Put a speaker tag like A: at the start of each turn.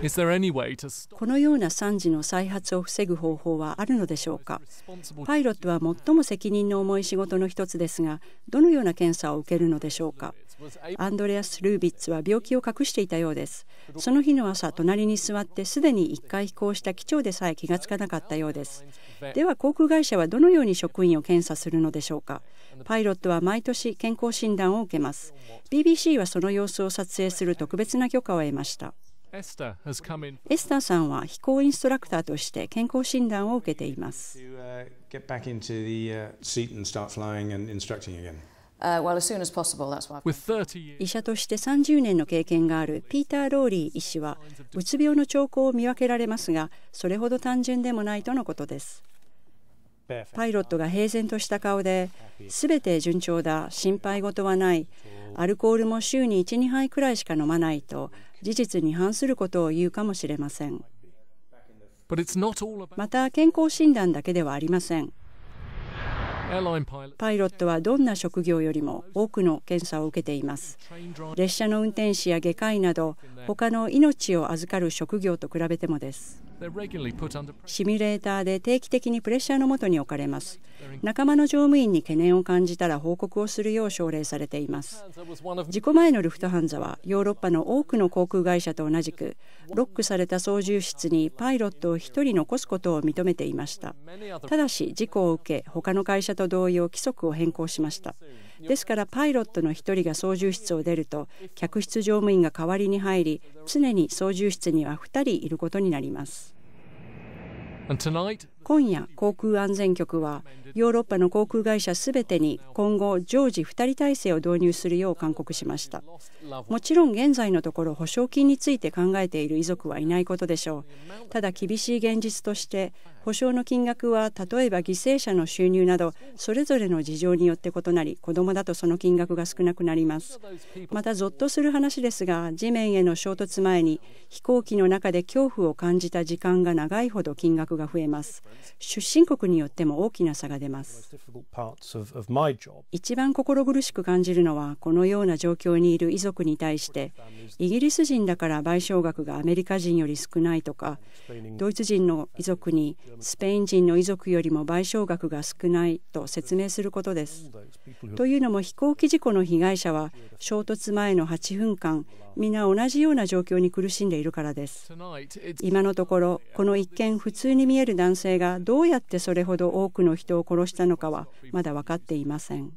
A: このような惨事の再発を防ぐ方法はあるのでしょうかパイロットは最も責任の重い仕事の一つですがどのような検査を受けるのでしょうかアンドレアス・ルービッツは病気を隠していたようですその日の朝隣に座ってすでに1回飛行した機長でさえ気がつかなかったようですでは航空会社はどのように職員を検査するのでしょうかパイロットは毎年健康診断を受けます BBC はその様子を撮影する特別な許可を得ましたエスターさんは飛行インストラクターとして健康診断を受けています。医者として30年の経験があるピーター・ローリー医師はうつ病の兆候を見分けられますがそれほど単純でもないとのことです。パイロットが平然とした顔で、すべて順調だ、心配事はない、アルコールも週に1、2杯くらいしか飲まないと、事実に反することを言うかもしれません。また、健康診断だけではありません。パイロットはどんな職業よりも多くの検査を受けています列車の運転士や外科医など他の命を預かる職業と比べてもですシミュレーターで定期的にプレッシャーのもとに置かれます。仲間の乗務員に懸念を感じたら報告をするよう奨励されています。事故前のルフトハンザはヨーロッパの多くの航空会社と同じくロックされた操縦室にパイロットを1人残すことを認めていました。ただし事故を受け他の会社と同様規則を変更しました。ですからパイロットの1人が操縦室を出ると客室乗務員が代わりに入り常に操縦室には2人いることになります。今夜、航空安全局はヨーロッパの航空会社すべてに今後、常時2人体制を導入するよう勧告しましたもちろん現在のところ保証金について考えている遺族はいないことでしょうただ厳しい現実として保証の金額は例えば犠牲者の収入などそれぞれの事情によって異なり子どもだとその金額が少なくなりますまたぞっとする話ですが地面への衝突前に飛行機の中で恐怖を感じた時間が長いほど金額が増えます出身国によっても大きな差が出ます一番心苦しく感じるのはこのような状況にいる遺族に対してイギリス人だから賠償額がアメリカ人より少ないとかドイツ人の遺族にスペイン人の遺族よりも賠償額が少ないと説明することですというのも飛行機事故の被害者は衝突前の8分間皆同じような状況に苦しんでいるからです今のところこの一見普通に見える男性がどうやってそれほど多くの人を殺したのかはまだ分かっていません。